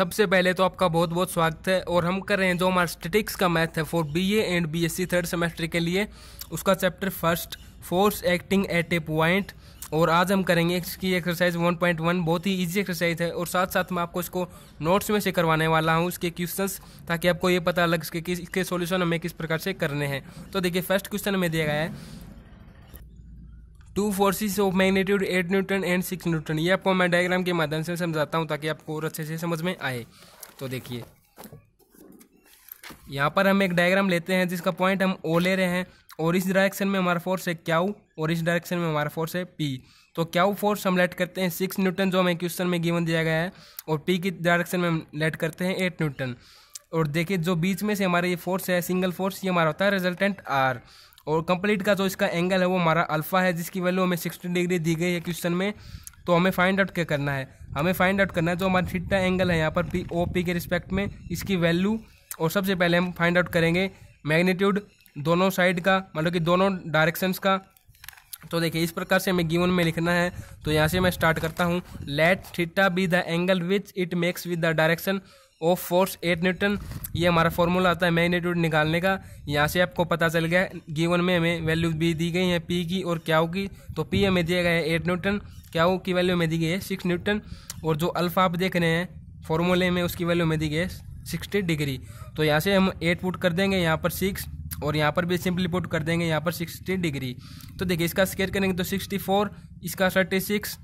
सबसे पहले तो आपका बहुत बहुत स्वागत है और हम कर रहे हैं जो हमारा स्टेटिक्स का मैथ है for B and B S C third semester के लिए उसका chapter first force acting at a point और आज हम करेंगे इसकी एक्सरसाइज 1.1 बहुत ही इजी एक्सरसाइज है और साथ साथ मैं आपको इसको नोट्स में से करवाने वाला हूँ इसके क्वेश्चंस ताकि आपको ये पता लग सके कि इसके सॉल्यूशन हमें किस प्रकार से करने हैं तो देखिए फर्स्ट क्वेश्चन हमें दिया गया है two forces of magnitude eight newton and six newton ये आपको मैं डायग्राम के माध्यम से समझाता हूँ ताकि आपको और अच्छे से समझ में आए तो देखिए यहाँ पर हम एक डायग्राम लेते हैं जिसका पॉइंट हम ओ ले रहे हैं और इस डायरेक्शन में हमारा फोर्स है क्या और इस डायरेक्शन में हमारा फोर्स है पी तो क्या फोर्स हम लेट करते हैं सिक्स न्यूटन जो हमें क्वेश्चन में गिवन दिया गया है और पी की डायरेक्शन में हम लेट करते हैं एट न्यूटन और देखिए जो बीच में से हमारा ये फोर्स है सिंगल फोर्स ये हमारा होता है रिजल्टेंट आर और कंप्लीट का जो इसका एंगल है वो हमारा अल्फ़ा है जिसकी वैल्यू हमें सिक्सटी डिग्री दी गई है क्वेश्चन में तो हमें फाइंड आउट क्या करना है हमें फाइंड आउट करना है जो हमारा थीटा एंगल है यहाँ पर पी ओ पी के रिस्पेक्ट में इसकी वैल्यू और सबसे पहले हम फाइंड आउट करेंगे मैग्नीट्यूड दोनों साइड का मतलब कि दोनों डायरेक्शंस का तो देखिए इस प्रकार से हमें गिवन में लिखना है तो यहाँ से मैं स्टार्ट करता हूँ let theta be the angle which it makes with the direction of force eight newton ये हमारा फॉर्मूला आता है मैग्नीट्यूड निकालने का यहाँ से आपको पता चल गया गिवन में हमें वैल्यू भी दी गई है पी की और क्या होगी तो पी हमें दिया गया है एट न्यूटन क्या हो की वैल्यू में दी गई है सिक्स न्यूटन और जो अल्फा आप देख रहे हैं फॉर्मूले में उसकी वैल्यू में दी गई है सिक्सटी डिग्री तो यहाँ से हम एट पुट कर देंगे यहाँ पर सिक्स और यहाँ पर भी सिंपली पुट कर देंगे यहाँ पर सिक्सटी डिग्री तो देखिए इसका स्केयर करेंगे तो सिक्सटी फोर इसका थर्टी सिक्स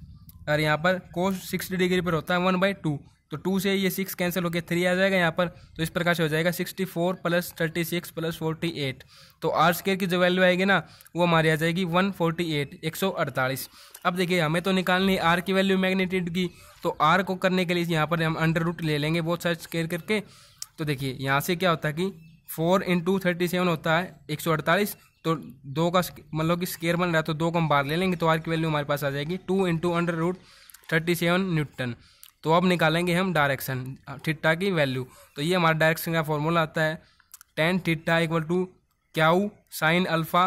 और यहाँ पर कोस सिक्सटी डिग्री पर होता है वन बाई टू तो टू से ये सिक्स कैंसिल होकर थ्री आ जाएगा यहाँ पर तो इस प्रकार से हो जाएगा sixty four plus thirty six plus forty eight तो आर स्केयर की जो वैल्यू आएगी ना वो हमारी आ जाएगी वन फोर्टी एट एक सौ अड़तालीस अब देखिए हमें तो निकालनी है आर की वैल्यू मैग्नीट्यूड की तो आर को करने के लिए यहाँ पर हम अंडर रूट ले लेंगे बहुत सारे स्केयर करके तो देखिए यहाँ से क्या होता है कि फोर इंटू थर्टी सेवन होता है एक सौ अड़तालीस तो दो का मतलब कि स्केयर बन रहा है तो दो को हम बाहर ले लेंगे तो आर की वैल्यू हमारे पास आ जाएगी two into under root thirty seven newton तो अब निकालेंगे हम डायरेक्शन ठिट्टा की वैल्यू तो ये हमारा डायरेक्शन का फॉर्मूला आता है tan theta equal to Q sine alpha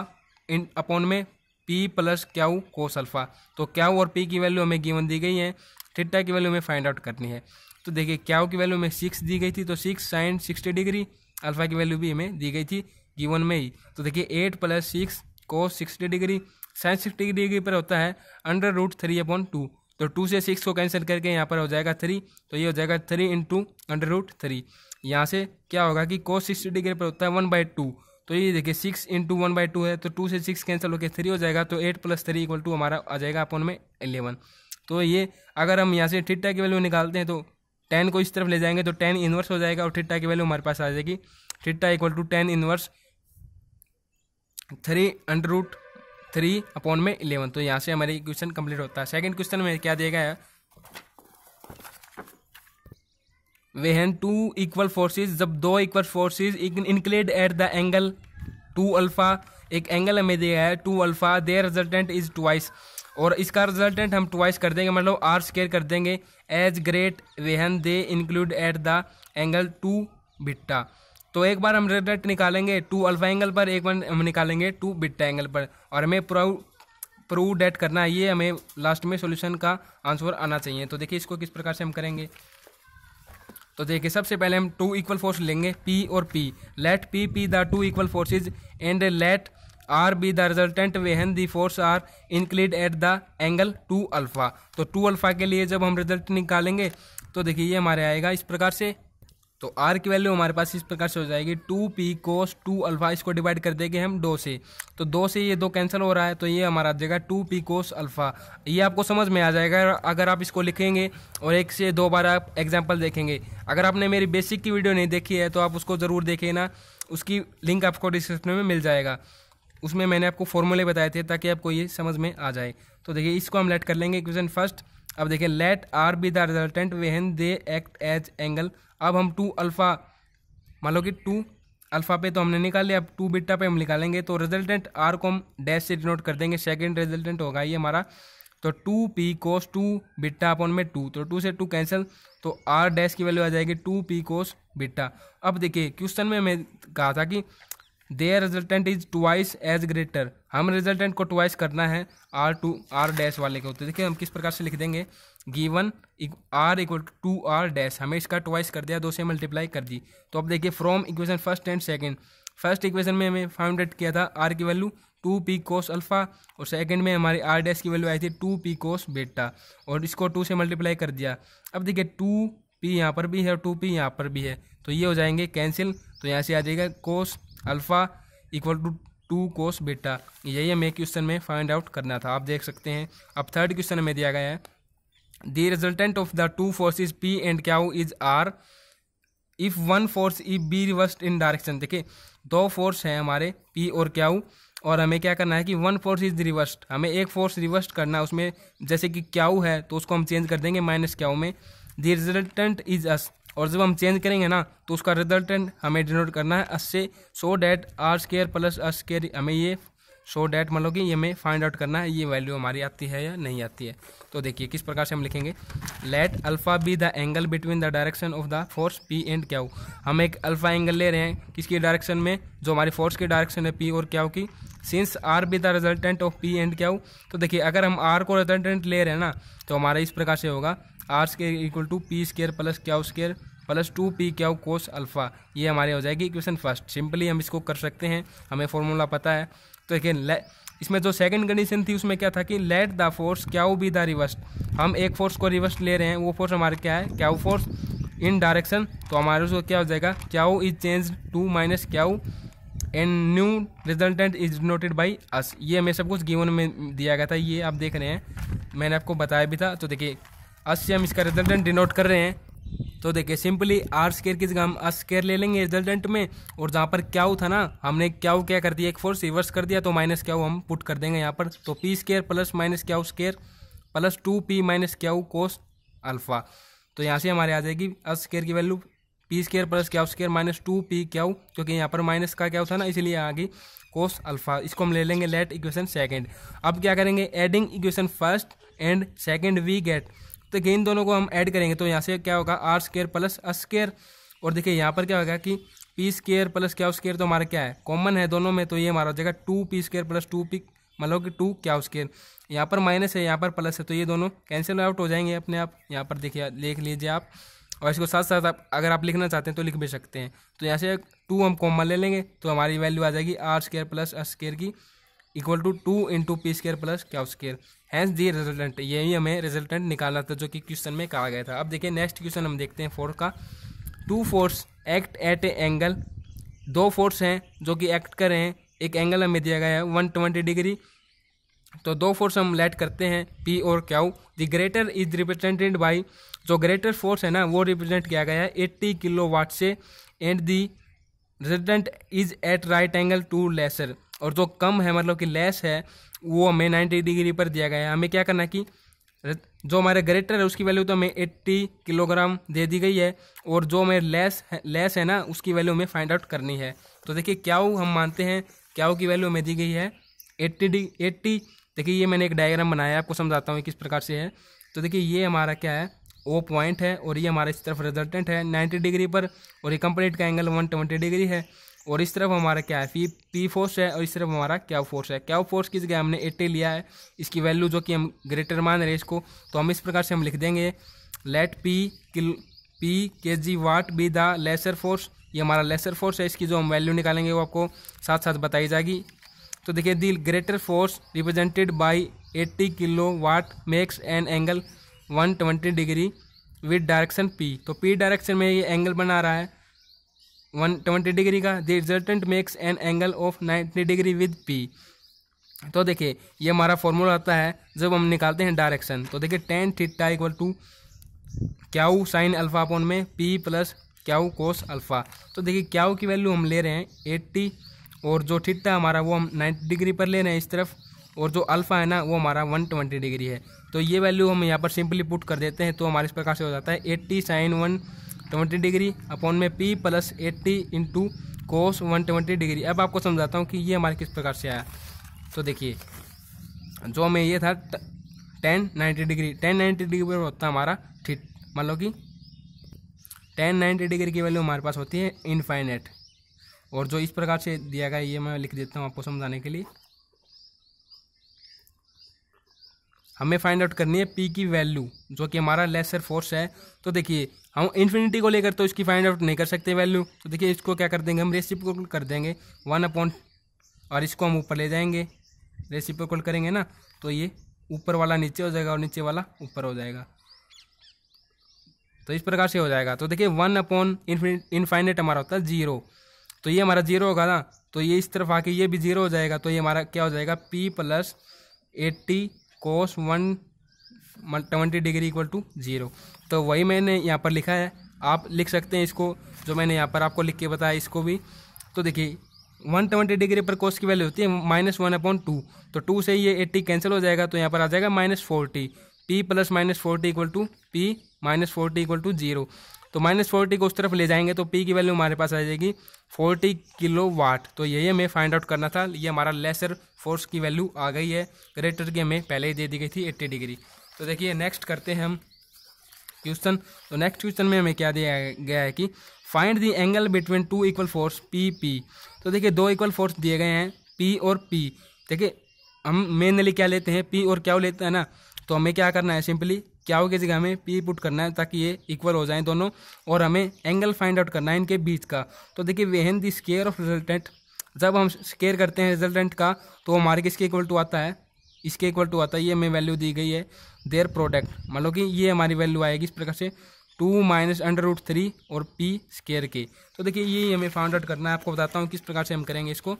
इन अपॉन में P plus Q cos alpha तो क्याऊ और पी की वैल्यू हमें गिवन दी गई है ठिट्टा की वैल्यू हमें फाइंड आउट करनी है तो देखिए क्याऊ की वैल्यू हमें सिक्स दी गई थी तो six sine sixty degree alpha की वैल्यू भी हमें दी गई थी गिवन में ही तो देखिए eight plus six cos sixty degree sine sixty degree पर होता है under root three upon two तो टू से सिक्स को कैंसिल करके यहाँ पर हो जाएगा थ्री तो ये हो जाएगा three in two under root three यहाँ से क्या होगा कि कोस सिक्सटी डिग्री पर होता है वन बाई टू तो ये देखिए six into one by two है तो टू से सिक्स कैंसिल होकर थ्री हो जाएगा तो eight plus three equal to हमारा आ जाएगा अपन में एलेवन तो ये अगर हम यहाँ से ठिट्टा की वैल्यू निकालते हैं तो टेन को इस तरफ ले जाएंगे तो टेन इन्वर्स हो जाएगा और ठिट्टा की वैल्यू हमारे पास आ जाएगी theta equal to tan inverse three under root three upon में इलेवन तो यहाँ से हमारे क्वेश्चन कंप्लीट होता है सेकंड क्वेश्चन में क्या दिया गया है वे हैं टू इक्वल फोर्सेस जब दो equal forces inclined at the angle two alpha एक एंगल हमें दिया है two alpha their resultant is twice और इसका रिजल्टेंट हम ट्वाइस कर देंगे मतलब आर स्केयर कर देंगे as great when they include at the angle two beta तो एक बार हम रिजल्ट निकालेंगे टू अल्फा एंगल पर एक बार हम निकालेंगे टू बिट्टा एंगल पर और हमें प्रूव प्रूव डेट करना है ये हमें लास्ट में सॉल्यूशन का आंसर आना चाहिए तो देखिए इसको किस प्रकार से हम करेंगे तो देखिए सबसे पहले हम टू इक्वल फोर्स लेंगे पी और P let P P the two equal forces and let R be the resultant when the force are inclined at the angle two alpha तो टू अल्फा के लिए जब हम रिजल्ट निकालेंगे तो देखिए ये हमारे आएगा इस प्रकार से तो आर की वैल्यू हमारे पास इस प्रकार से हो जाएगी two P cos two alpha इसको डिवाइड कर देंगे हम दो से तो दो से ये दो कैंसिल हो रहा है तो ये हमारा आ जाएगा टू पी कोस अल्फा ये आपको समझ में आ जाएगा अगर आप इसको लिखेंगे और एक से दो बार आप एग्जाम्पल देखेंगे अगर आपने मेरी बेसिक की वीडियो नहीं देखी है तो आप उसको ज़रूर देखें ना उसकी लिंक आपको डिस्क्रिप्शन में मिल जाएगा उसमें मैंने आपको फॉर्मूले बताए थे ताकि आपको ये समझ में आ जाए तो देखिए इसको हम लेट कर लेंगे क्वेश्चन फर्स्ट अब देखिए let R be the resultant when they act as angle अब हम टू अल्फ़ा मान लो कि टू अल्फ़ा पे तो हमने निकाल लिया अब टू बिट्टा पे हम निकालेंगे तो रिजल्टेंट आर को हम डैश से डिनोट कर देंगे सेकेंड रिजल्टेंट होगा ये हमारा तो two P cos two beta upon में टू तो टू से टू कैंसिल तो आर डैश की वैल्यू आ जाएगी टू पी कोस बिट्टा अब देखिए क्वेश्चन में हमें कहा था कि their resultant is twice as greater हम रिजल्टेंट को ट्वाइस करना है आर टू आर डैश वाले को तो देखिए हम किस प्रकार से लिख देंगे given R equal to two R dash हमें इसका ट्वाइस कर दिया दो से मल्टीप्लाई कर दी तो अब देखिए from equation first and second first equation में हमें फाइव हंड्रेड किया था आर की value two P cos alpha और सेकंड में हमारी आर डैश की वैल्यू आई थी टू पी कोस बेटा और इसको टू से मल्टीप्लाई कर दिया अब देखिए टू पी यहाँ पर भी है और टू पी यहाँ पर भी है तो ये हो जाएंगे कैंसिल तो यहाँ से आ जाएगा cos alpha equal to two cos beta यही हमें क्वेश्चन में फाइंड आउट करना था आप देख सकते हैं अब थर्ड क्वेश्चन हमें दिया गया है the resultant of the two forces P and Q is R if one force if be reversed in direction देखिए दो फोर्स हैं हमारे पी और क्याउ और हमें क्या करना है कि वन फोर्स इज रिवर्स हमें एक फोर्स रिवर्स करना है उसमें जैसे कि क्याउ है तो उसको हम चेंज कर देंगे माइनस क्याउ में द रिजल्टेंट इज अस और जब हम चेंज करेंगे ना तो उसका रिजल्टेंट हमें डिनोट करना है अस से so that R square plus S square हमें ये सो डैट मतलब कि ये हमें फाइंड आउट करना है ये वैल्यू हमारी आती है या नहीं आती है तो देखिए किस प्रकार से हम लिखेंगे let alpha be the angle between the direction of the force P and Q हो हम एक अल्फ़ा एंगल ले रहे हैं किसकी डायरेक्शन में जो हमारी फोर्स की डायरेक्शन है पी और क्या हो की since R be the resultant of P and Q हो तो देखिए अगर हम आर को रिजल्टेंट ले रहे हैं ना तो हमारा इस प्रकार से होगा R square equal to P square plus Q square plus two P Q cos alpha ये हमारे हो जाएगी इक्वेशन फर्स्ट सिंपली हम इसको कर सकते हैं हमें फॉर्मूला पता है तो लेकिन इसमें जो सेकंड कंडीशन थी उसमें क्या था कि let the force Q be the reversed हम एक फोर्स को रिवर्स ले रहे हैं वो फोर्स हमारे क्या है क्या फोर्स इन डायरेक्शन तो हमारे उसको क्या हो जाएगा Q is change to minus Q and new resultant is noted by S ये हमें सब कुछ गिवन में दिया गया था ये आप देख रहे हैं मैंने आपको बताया भी था तो देखिए अस्सी हम इसका रिजल्टेंट डिनोट कर रहे हैं तो देखिए सिंपली आर स्केयर की जगह हम अस स्केयर ले लेंगे रिजल्टेंट में और जहाँ पर क्याउ था ना हमने क्याउ क्या कर दिया एक फोर्स रिवर्स कर दिया तो माइनस क्याउ हम पुट कर देंगे यहाँ पर तो P square plus minus Q square plus two P minus Q cos alpha तो यहाँ से हमारे आ जाएगी अस स्केयर की value P square plus Q square minus two P Q क्योंकि यहाँ पर माइनस का क्या था ना इसलिए आ गई कोस अल्फा इसको हम ले लेंगे लेट इक्वेशन सेकेंड अब क्या करेंगे adding equation first and second we get तो देखिए इन दोनों को हम ऐड करेंगे तो यहाँ से क्या होगा R square plus S square और देखिए यहाँ पर क्या होगा कि P square plus Q square तो हमारा क्या है कॉमन है दोनों में तो ये हमारा हो जाएगा two P square plus two P मतलब कि टू क्या स्केयर यहाँ पर माइनस है यहाँ पर प्लस है तो ये दोनों कैंसिल आउट हो जाएंगे अपने आप यहाँ पर देखिए लिख लीजिए आप और इसको साथ साथ आप अगर आप लिखना चाहते हैं तो लिख भी सकते हैं तो यहाँ से टू हम कॉमन ले लेंगे तो हमारी वैल्यू आ जाएगी R square plus S square की equal to two into P square plus Q square hence the resultant यही हमें रिजल्टेंट निकाला था जो कि क्वेश्चन में कहा गया था अब देखिए नेक्स्ट क्वेश्चन हम देखते हैं फोर्थ का two force act at a angle दो फोर्स हैं जो कि एक्ट कर रहे हैं एक एंगल हमें दिया गया है वन ट्वेंटी डिग्री तो दो फोर्स हम लेट करते हैं पी और Q the greater is represented by जो ग्रेटर फोर्स है ना वो रिप्रेजेंट किया गया है एट्टी किलो वाट से and the resultant is at right angle to lesser और जो कम है मतलब कि लेस है वो हमें नाइन्टी डिग्री पर दिया गया है हमें क्या करना है कि जो हमारे ग्रेटर है उसकी वैल्यू तो हमें 80 किलोग्राम दे दी गई है और जो हमें लेस है लेस है ना उसकी वैल्यू हमें फाइंड आउट करनी है तो देखिए क्या हम मानते हैं क्या की वैल्यू हमें दी गई है एट्टी डी एट्टी देखिए ये मैंने एक डायग्राम बनाया आपको समझाता हूँ किस प्रकार से है तो देखिए ये हमारा क्या है ओ पॉइंट है और ये हमारा इस तरफ रिजल्टेंट है 90 डिग्री पर और ये कंप्लीट का एंगल 120 डिग्री है और इस तरफ हमारा क्या है पी पी फोर्स है और इस तरफ हमारा क्या फोर्स है क्या फोर्स की जगह हमने एट्टी लिया है इसकी वैल्यू जो कि हम ग्रेटर मान रहे इसको तो हम इस प्रकार से हम लिख देंगे लेट पी किल P K G watt be the lesser force ये हमारा लेसर फोर्स है इसकी जो हम वैल्यू निकालेंगे वो आपको साथ साथ बताई जाएगी तो देखिए the greater force represented by eighty kilo watt makes an angle one twenty degree with direction P तो पी डायरेक्शन में ये एंगल बना रहा है वन ट्वेंटी डिग्री का the resultant makes an angle of ninety degree with P तो देखिए ये हमारा फॉर्मूला आता है जब हम निकालते हैं डायरेक्शन तो देखिए tan theta equal to Q sine alpha upon में P plus Q cos alpha तो देखिए क्या की वैल्यू हम ले रहे हैं एट्टी और जो थीटा हमारा वो हम नाइन्टी डिग्री पर ले रहे हैं इस तरफ और जो अल्फ़ा है ना वो हमारा वन ट्वेंटी डिग्री है तो ये वैल्यू हम यहाँ पर सिंपली पुट कर देते हैं तो हमारे इस प्रकार से हो जाता है eighty sine one twenty degree upon में P plus eighty into cos one twenty degree अब आपको समझाता हूँ कि ये हमारे किस प्रकार से आया तो देखिए जो हमें ये था tan ninety degree tan ninety degree पर होता हमारा ठीक मान लो कि टेन नाइन्टी डिग्री की वैल्यू हमारे पास होती है इनफाइनेट और जो इस प्रकार से दिया गया ये मैं लिख देता हूँ आपको समझाने के लिए हमें फाइंड आउट करनी है पी की वैल्यू जो कि हमारा लेसर फोर्स है तो देखिए हम इन्फिनिटी को लेकर तो इसकी फाइंड आउट नहीं कर सकते वैल्यू तो देखिए इसको क्या कर देंगे हम रेसिप्रोकल कर देंगे वन अपॉन और इसको हम ऊपर ले जाएंगे रेसिप्रोकल करेंगे ना तो ये ऊपर वाला नीचे हो जाएगा और नीचे वाला ऊपर हो जाएगा तो इस प्रकार से हो जाएगा तो देखिए वन अपॉन इनफाइनेट हमारा होता है जीरो तो ये हमारा जीरो होगा ना तो ये इस तरफ आके ये भी जीरो हो जाएगा तो ये हमारा क्या हो जाएगा P plus eighty cos one twenty degree equal to zero तो वही मैंने यहाँ पर लिखा है आप लिख सकते हैं इसको जो मैंने यहाँ पर आपको लिख के बताया इसको भी तो देखिए वन ट्वेंटी डिग्री पर कोस की वैल्यू होती है माइनस वन अपॉन टू तो टू से ये एट्टी कैंसिल हो जाएगा तो यहाँ पर आ जाएगा minus forty P plus minus forty equal to P minus forty equal to zero तो माइनस फोर्टी को उस तरफ ले जाएंगे तो पी की वैल्यू हमारे पास आ जाएगी फोर्टी किलो वाट तो यही हमें फाइंड आउट करना था ये हमारा लेसर फोर्स की वैल्यू आ गई है ग्रेटर की हमें पहले ही दे दी गई थी एट्टी डिग्री तो देखिए नेक्स्ट करते हैं हम क्वेश्चन तो नेक्स्ट क्वेश्चन में हमें क्या दिया गया है कि find the angle between two equal force P P तो देखिए दो इक्वल फोर्स दिए गए हैं पी और पी देखिए हम मेनली क्या लेते हैं पी और क्या लेते हैं ना तो हमें क्या करना है सिंपली क्या होगी जगह हमें पी पुट करना है ताकि ये इक्वल हो जाएं दोनों और हमें एंगल फाइंड आउट करना है इनके बीच का तो देखिए when the square of resultant जब हम स्केयर करते हैं रिजल्टेंट का तो हमारे किसके इक्वल टू आता है इसके इक्वल टू आता है ये हमें वैल्यू दी गई है देयर प्रोडक्ट मतलब कि ये हमारी वैल्यू आएगी इस प्रकार से two minus under root three और पी स्केयर के तो देखिए ये हमें फाउंड आउट करना है आपको बताता हूँ किस प्रकार से हम करेंगे इसको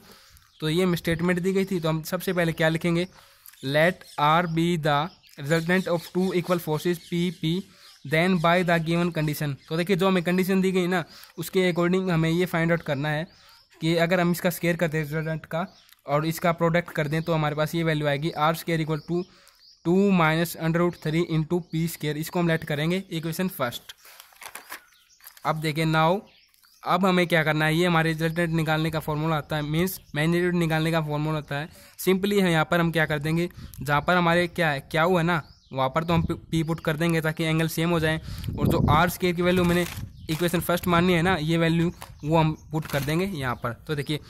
तो ये हमें स्टेटमेंट दी गई थी तो हम सबसे पहले क्या लिखेंगे let R be the resultant of two equal forces P P then by the given condition तो देखिए जो हमें कंडीशन दी गई ना उसके अकॉर्डिंग हमें ये फाइंड आउट करना है कि अगर हम इसका स्केयर करते हैं रिजल्टेंट का और इसका प्रोडक्ट कर दें तो हमारे पास ये वैल्यू आएगी R square equal to two minus under root three into P square इसको हम लेट करेंगे इक्वेशन फर्स्ट अब देखें नाउ अब हमें क्या करना है ये हमारे रिजल्टेंट निकालने का फॉर्मूला आता है मीन्स मैग्नीट्यूड निकालने का फॉर्मूला आता है सिंपली यहाँ पर हम क्या कर देंगे जहाँ पर हमारे क्या है क्या हुआ है ना वहाँ पर तो हम पी पुट कर देंगे ताकि एंगल सेम हो जाए और जो आर स्केयर की वैल्यू मैंने इक्वेशन फर्स्ट माननी है ना ये वैल्यू वो हम पुट कर देंगे यहाँ पर तो देखिए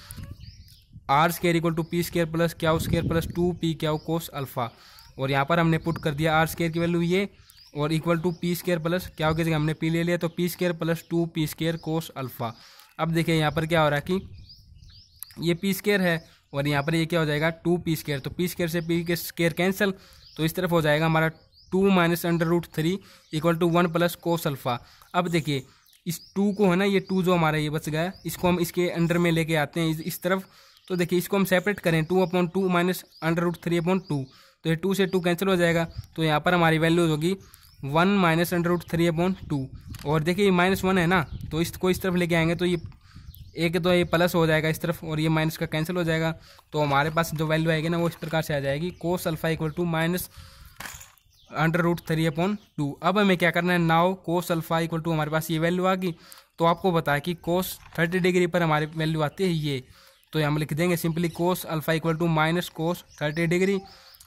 R square equal to P square plus Q square plus two P Q cos alpha और यहाँ पर हमने पुट कर दिया आर स्केयर की वैल्यू ये और equal to P square plus Q हो गया हमने पी ले लिया तो P square plus two P square cos alpha अब देखिए यहाँ पर क्या हो रहा है कि ये पी स्केयर है और यहाँ पर ये क्या हो जाएगा टू पी स्केयर तो पी स्केयर से पी के स्केयर कैंसिल तो इस तरफ हो जाएगा हमारा two minus under root three equal to one plus cos alpha अब देखिए इस टू को है ना ये टू जो हमारा ये बच गया इसको हम इसके अंडर में लेके आते हैं इस तरफ तो देखिए इसको हम सेपरेट करें two upon two minus under root three upon two तो ये टू से टू कैंसिल हो जाएगा तो यहाँ पर हमारी वैल्यूज होगी one minus under root three upon two और देखिए ये माइनस वन है ना तो इसको इस तरफ लेके आएंगे तो ये एक तो ये प्लस हो जाएगा इस तरफ और ये माइनस का कैंसिल हो जाएगा तो हमारे पास जो वैल्यू आएगी ना वो इस प्रकार से आ जाएगी cos alpha equal to minus under root three upon two अब हमें क्या करना है now cos alpha equal to हमारे पास ये वैल्यू आ गई तो आपको बताया कि कोस थर्टी डिग्री पर हमारी वैल्यू आती है ये तो हम लिख देंगे simply cos alpha equal to minus cos thirty degree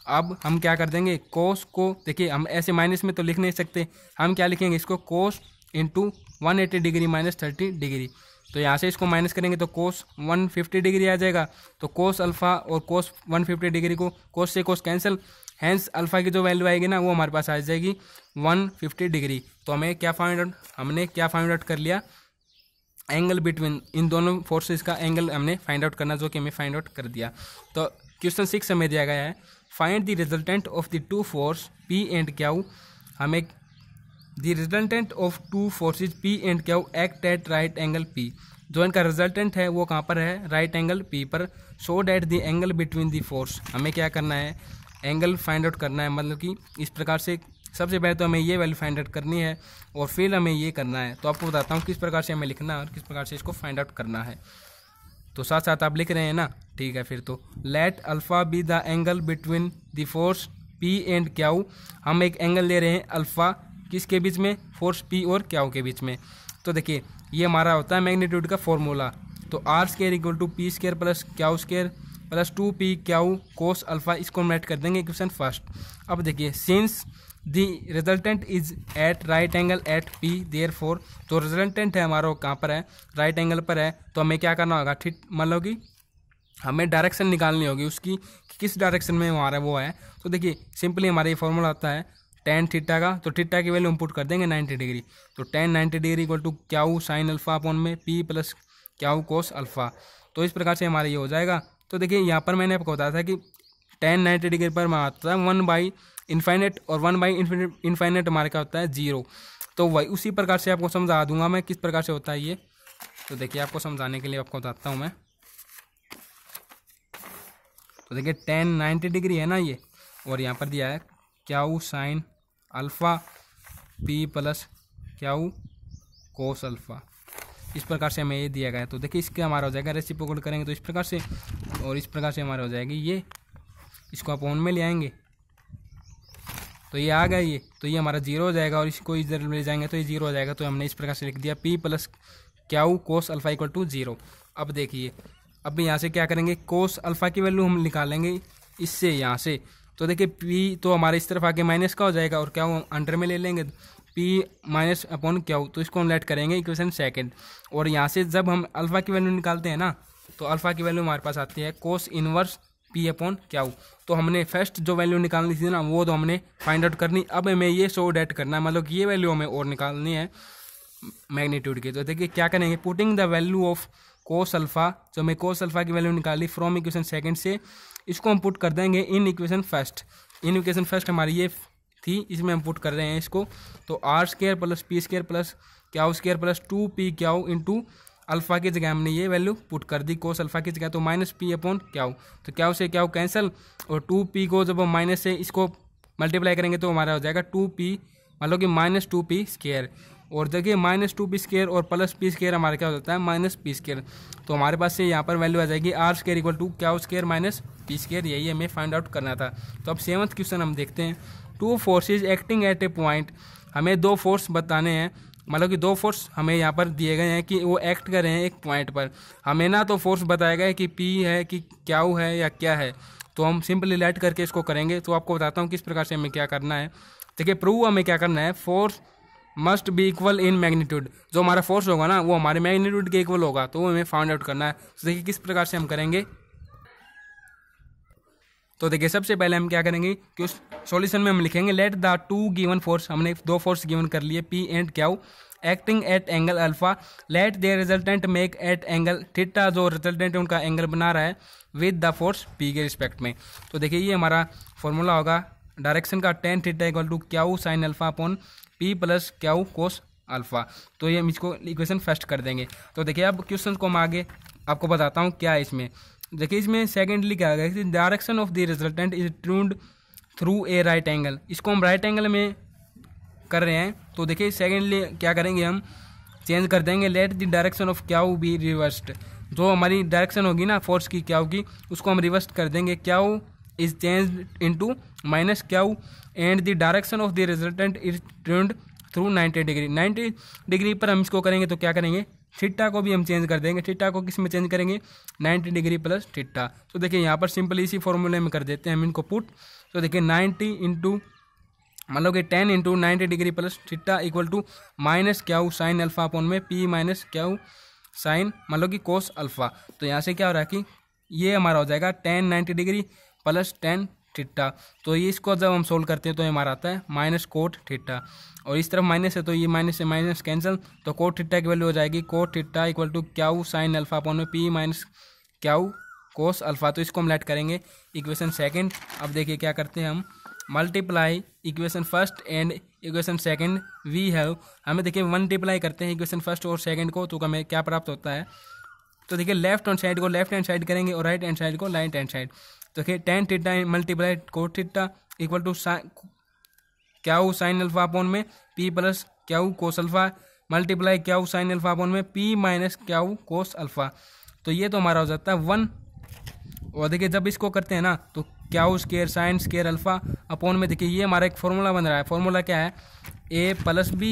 अब हम क्या कर देंगे कोस को देखिए हम ऐसे माइनस में तो लिख नहीं सकते हम क्या लिखेंगे इसको cos into one eighty degree minus thirty degree तो यहाँ से इसको माइनस करेंगे तो कोस वन फिफ्टी डिग्री आ जाएगा तो कोस अल्फ़ा और कोस वन फिफ्टी डिग्री को कोस से कोस कैंसिल हैंस अल्फ़ा की जो वैल्यू आएगी ना वो हमारे पास आ जाएगी वन फिफ्टी डिग्री तो हमें क्या फाइंड आउट हमने क्या फाइंड आउट कर लिया एंगल बिटवीन इन दोनों फोर्सेज का एंगल हमने फाइंड आउट करना जो कि हमें फाइंड आउट कर दिया तो क्वेश्चन सिक्स हमें दिया गया है find the resultant of the two force P and Q हमें the resultant of two forces P and Q act at right angle P जो इनका रिजल्टेंट है वो कहाँ पर है राइट एंगल पी पर so that the angle between the force हमें क्या करना है एंगल फाइंड आउट करना है मतलब कि इस प्रकार से सबसे पहले तो हमें ये वैल्यू फाइंड आउट करनी है और फिर हमें ये करना है तो आपको बताता हूँ किस प्रकार से हमें लिखना है और किस प्रकार से इसको फाइंड आउट करना है तो साथ साथ आप लिख रहे हैं ना ठीक है फिर तो let alpha be the angle between the force P and Q हम एक एंगल ले रहे हैं अल्फ़ा किसके बीच में फोर्स पी और क्या के बीच में तो देखिए ये हमारा होता है मैग्नीट्यूड का फॉर्मूला तो R square equal to P square plus Q square plus two P Q cos alpha इसको हम ऐड कर देंगे क्वेश्चन फर्स्ट अब देखिए since the resultant is at right angle at P therefore तो resultant है हमारा कहाँ पर है राइट एंगल पर है तो हमें क्या करना होगा ठीक मतलब कि हमें डायरेक्शन निकालनी होगी उसकी कि किस डायरेक्शन में हमारा वो है तो देखिए सिंपली हमारा ये फॉर्मूला आता है टेन थीटा का तो थीटा की वैल्यू हम पुट कर देंगे नाइन्टी डिग्री तो tan ninety degree equal to Q sine alpha upon में P plus Q cos alpha तो इस प्रकार से हमारा ये हो जाएगा तो देखिए यहाँ पर मैंने आपको बताया था कि टेन नाइन्टी डिग्री पर मैं आता था वन बाई इन्फाइनेट और वन बाई इन्फिनिट इन्फाइनेट हमारे क्या होता है जीरो तो वही उसी प्रकार से आपको समझा दूंगा मैं किस प्रकार से होता है ये तो देखिए आपको समझाने के लिए आपको बताता हूँ मैं तो देखिए टेन नाइन्टी डिग्री है ना ये और यहाँ पर दिया है क्या ऊ साइन अल्फ़ा पी प्लस क्या ऊ कोस अल्फ़ा इस प्रकार से हमें ये दिया गया है तो देखिए इसके हमारा हो जाएगा रेसिप्रोकल करेंगे तो इस प्रकार से और इस प्रकार से हमारा हो जाएगी ये इसको आप ऑन में ले आएंगे तो ये आ गया ये तो ये हमारा जीरो हो जाएगा और इसको इधर ले जाएंगे तो ये जीरो हो जाएगा तो हमने इस प्रकार से लिख दिया P plus Q cos alpha equal to zero अब देखिए अब यहाँ से क्या करेंगे कोस अल्फा की वैल्यू हम निकालेंगे इससे यहाँ से तो देखिए पी तो हमारे इस तरफ आगे माइनस का हो जाएगा और क्या हम अंडर में ले लेंगे पी माइनस अपॉन क्या तो इसको हम लेट करेंगे इक्वेशन सेकेंड और यहाँ से जब हम अल्फ़ा की वैल्यू निकालते हैं ना तो अल्फ़ा की वैल्यू हमारे पास आती है कोस इनवर्स पी अपॉन क्या तो हमने फर्स्ट जो वैल्यू निकालनी थी ना वो तो हमने फाइंड आउट करनी अब हमें ये सो डेट करना है मतलब ये वैल्यू हमें और निकालनी है मैग्नीट्यूड की तो देखिए क्या करेंगे putting the value of cos alpha जो हमें कोस अल्फा की वैल्यू निकाली फ्रॉम इक्वेशन सेकंड से इसको हम पुट कर देंगे in equation first in equation first हमारी ये थी इसमें हम पुट कर रहे हैं इसको तो R square plus P square plus Q square plus two P Q into alpha की जगह हमने ये वैल्यू पुट कर दी कोस अल्फ़ा की जगह तो माइनस पी अपॉन क्या हो तो क्या उसे क्या हो कैंसिल और टू पी को जब हम माइनस से इसको मल्टीप्लाई करेंगे तो हमारा हो जाएगा टू पी मान लो कि माइनस टू पी स्केयर और देखिए माइनस टू पी स्केयर और प्लस पी स्केयर हमारा क्या हो जाता है माइनस पी स्केयर तो हमारे पास से यहाँ पर वैल्यू आ जाएगी R square equal to Q square minus P square यही हमें फाइंड आउट करना था तो अब सेवन्थ क्वेश्चन हम देखते हैं two forces acting at a point हमें दो फोर्स बताने हैं मतलब कि दो फोर्स हमें यहाँ पर दिए गए हैं कि वो एक्ट कर रहे हैं एक पॉइंट पर हमें ना तो फोर्स बताया गया है कि पी है कि क्या है या क्या है तो हम सिंपली लाइट करके इसको करेंगे तो आपको बताता हूँ किस प्रकार से हमें क्या करना है देखिए प्रूव हमें क्या करना है force must be equal in magnitude जो हमारा फोर्स होगा ना वो हमारे मैग्नीट्यूड के इक्वल होगा तो वो हमें फाउंड आउट करना है तो देखिए किस प्रकार से हम करेंगे तो देखिए सबसे पहले हम क्या करेंगे कि उस सॉल्यूशन में हम लिखेंगे let the two given force हमने दो फोर्स गिवन कर लिए पी एंड क्या हो acting at angle alpha let the resultant make at angle theta जो रिजल्टेंट उनका एंगल बना रहा है विद द फोर्स पी के रिस्पेक्ट में तो देखिए ये हमारा फॉर्मूला होगा डायरेक्शन का tan theta equal to Q sine alpha upon P plus Q cos alpha तो ये हम इसको इक्वेशन फर्स्ट कर देंगे तो देखिए अब क्वेश्चन को हम आगे आपको बताता हूँ क्या है इसमें देखिए इसमें सेकेंडली क्या आएगा direction of the resultant is turned through a right angle इसको हम राइट एंगल में कर रहे हैं तो देखिए सेकेंडली क्या करेंगे हम चेंज कर देंगे let the direction of Q be reversed जो हमारी डायरेक्शन होगी ना फोर्स की क्या होगी उसको हम रिवर्स कर देंगे Q is change into minus Q and the direction of the resultant is turned through 90 degree 90 degree पर हम इसको करेंगे तो क्या करेंगे ठिट्टा को भी हम चेंज कर देंगे थीटा को किस में चेंज करेंगे 90 डिग्री प्लस थीटा तो देखिए यहाँ पर सिंपल इसी फॉर्मूले में कर देते हैं हम इनको पुट तो देखिए 90 इंटू मतलब कि tan into ninety degree plus theta equal to minus Q हो साइन अल्फा अपॉन में पी माइनस क्या हो साइन मतलब कि कोस अल्फा तो यहाँ से क्या हो रहा है कि ये हमारा हो जाएगा tan ninety degree plus tan theta तो ये इसको जब हम सोल्व करते हैं तो ये हमारा आता है माइनस कोट ठिट्टा और इस तरफ माइनस है तो ये माइनस से माइनस कैंसिल तो कोट ठिट्टा की वैल्यू हो जाएगी cot theta equal to Q sine alpha upon में P minus Q cos alpha तो इसको हम लेट करेंगे इक्वेशन सेकंड अब देखिए क्या करते हैं हम multiply equation first and equation second we have हमें देखिए मल्टीप्लाई करते हैं इक्वेशन फर्स्ट और सेकंड को तो हमें क्या प्राप्त होता है तो देखिए लेफ्ट हैंड साइड को लेफ्ट हैंड साइड करेंगे और राइट हैंड साइड को राइट हैंड साइड तो देखिए tan theta multiply cot theta equal to sine Q sine alpha upon में P plus Q cos alpha multiply Q sine alpha upon में P minus Q cos alpha तो ये तो हमारा हो जाता है वन और देखिए जब इसको करते हैं ना तो Q square sine square alpha upon में देखिए ये हमारा एक फॉर्मूला बन रहा है फॉर्मूला क्या है ए प्लस बी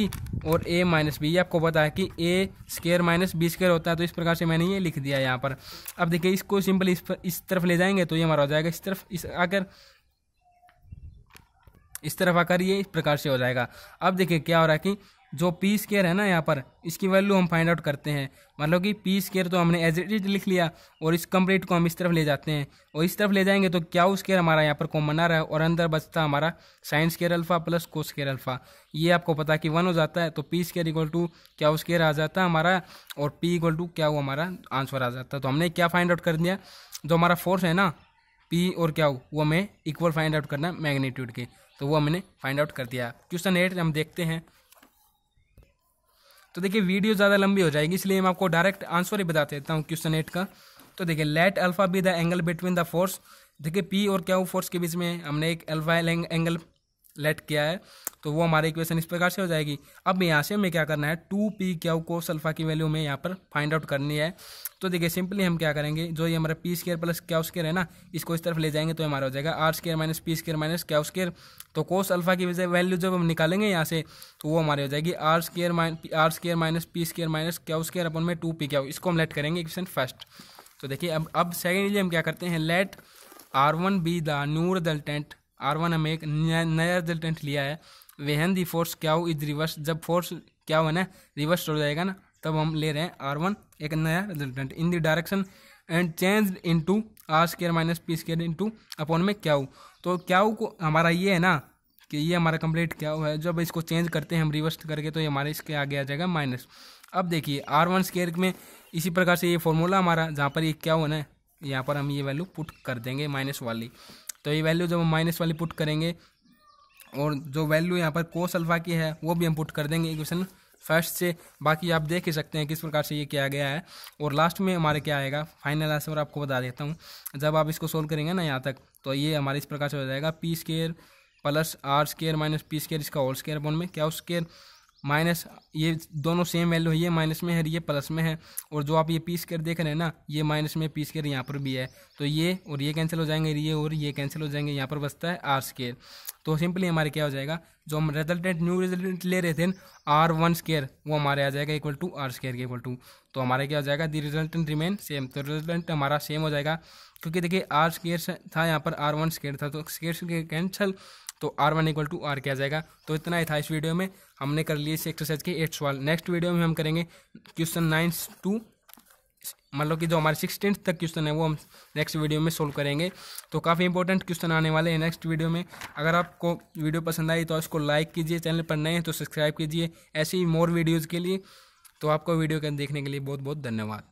और ए माइनस बी ये आपको पता है कि A square minus B square होता है तो इस प्रकार से मैंने ये लिख दिया यहाँ पर अब देखिए इसको सिंपल इस पर इस तरफ ले जाएंगे तो ये हमारा हो जाएगा इस तरफ इस आकर इस तरफ आकर ये इस प्रकार से हो जाएगा अब देखिए क्या हो रहा है कि जो पी स्केयर है ना यहाँ पर इसकी वैल्यू हम फाइंड आउट करते हैं मतलब कि पी स्केयर तो हमने एज इट इज लिख लिया और इस कंप्लीट को हम इस तरफ ले जाते हैं और इस तरफ ले जाएंगे तो क्या स्केयर हमारा यहाँ पर कॉमन आ रहा है और अंदर बचता हमारा sine square alpha plus cos square alpha ये आपको पता कि वन हो जाता है तो P square equal to Q square आ जाता है हमारा और पी इक्वल टू क्या वो हमारा आंसर आ जाता है तो हमने क्या फाइंड आउट कर दिया जो हमारा फोर्स है ना पी और क्या वो हमें इक्वल फाइंड आउट करना है मैग्नीट्यूड के तो वो हमने फाइंड आउट कर दिया क्वेश्चन एट हम देखते हैं तो देखिए वीडियो ज़्यादा लंबी हो जाएगी इसलिए मैं आपको डायरेक्ट आंसर ही बता देता हूँ क्वेश्चन एट का तो देखिए let alpha be the angle between the force देखिए पी और क्या फोर्स के बीच में हमने एक अल्फा एंगल लेट किया है तो वो हमारे इक्वेशन इस प्रकार से हो जाएगी अब यहाँ से हमें क्या करना है two P Q cos alpha की वैल्यू हमें यहाँ पर फाइंड आउट करनी है तो देखिए सिंपली हम क्या करेंगे जो ये हमारा P square plus Q square है ना इसको इस तरफ ले जाएंगे तो हमारा हो जाएगा R square minus P square minus Q square तो कोस अल्फा की वजह वैल्यू जब हम निकालेंगे यहाँ से तो वो हमारी हो जाएगी R square minus R square minus P square minus Q square upon में टू पी क्या इसको हम लेट करेंगे इक्वेशन फर्स्ट तो देखिए अब अब सेकेंडली हम क्या करते हैं let R one be the new resultant R one हमें एक नया रिजल्टेंट लिया है वेहन दी फोर्स क्या हो इज रिवर्स जब फोर्स क्या हो ना रिवर्स हो जाएगा ना तब हम ले रहे हैं आर वन एक नया resultant in the direction and change into R square minus P square into upon में क्या हो तो क्या हो को हमारा ये है ना कि ये हमारा कंप्लीट क्या हुआ है जब इसको चेंज करते हैं हम रिवर्स करके तो ये हमारे इसके आगे आ जाएगा माइनस अब देखिए आर वन स्केयर में इसी प्रकार से ये फॉर्मूला हमारा जहाँ पर ये क्या होना ना यहाँ पर हम ये वैल्यू पुट कर देंगे माइनस वाली तो ये वैल्यू जब हम माइनस वाली पुट करेंगे और जो वैल्यू यहाँ पर कोस अल्फा की है वो भी हम पुट कर देंगे इक्वेशन फर्स्ट से बाकी आप देख ही सकते हैं किस प्रकार से ये किया गया है और लास्ट में हमारे क्या आएगा फाइनल आंसर आपको बता देता हूँ जब आप इसको सोल्व करेंगे ना यहाँ तक तो ये हमारे इस प्रकार से हो जाएगा P square plus R square minus P square इसका होल स्केयर बोन में क्या स्केयर माइनस ये दोनों सेम वैल्यू है ये माइनस में है ये प्लस में है और जो आप ये पीस कर देख रहे हैं ना ये माइनस में पीस कर यहाँ पर भी है तो ये और ये कैंसिल हो जाएंगे ये और ये कैंसिल हो जाएंगे यहाँ पर बचता है आर स्केयर तो सिंपली हमारे क्या हो जाएगा जो हम रिजल्टेंट न्यू रिजल्टेंट ले रहे थे आर वन स्केयर वो हमारे आ जाएगा इक्वल टू आर स्केयर के इक्वल टू तो हमारा क्या हो जाएगा दी रिजल्टेंट रिमेन सेम तो रिजल्टेंट हमारा सेम हो जाएगा क्योंकि देखिए आर स्केयर था यहाँ पर आर वन स्केयर था तो स्केयर कैंसल तो R one equal to R क्या जाएगा तो इतना ही था इस वीडियो में हमने कर लिए इस एक्सरसाइज के एट सवाल नेक्स्ट वीडियो में हम करेंगे क्वेश्चन नाइन टू मतलब कि जो हमारे सिक्सटीन तक क्वेश्चन है वो हम नेक्स्ट वीडियो में सोल्व करेंगे तो काफ़ी इंपॉर्टेंट क्वेश्चन आने वाले हैं नेक्स्ट वीडियो में अगर आपको वीडियो पसंद आई तो इसको लाइक कीजिए चैनल पर नए हैं तो सब्सक्राइब कीजिए ऐसे ही मोर वीडियोज़ के लिए तो आपको वीडियो के देखने के लिए बहुत बहुत धन्यवाद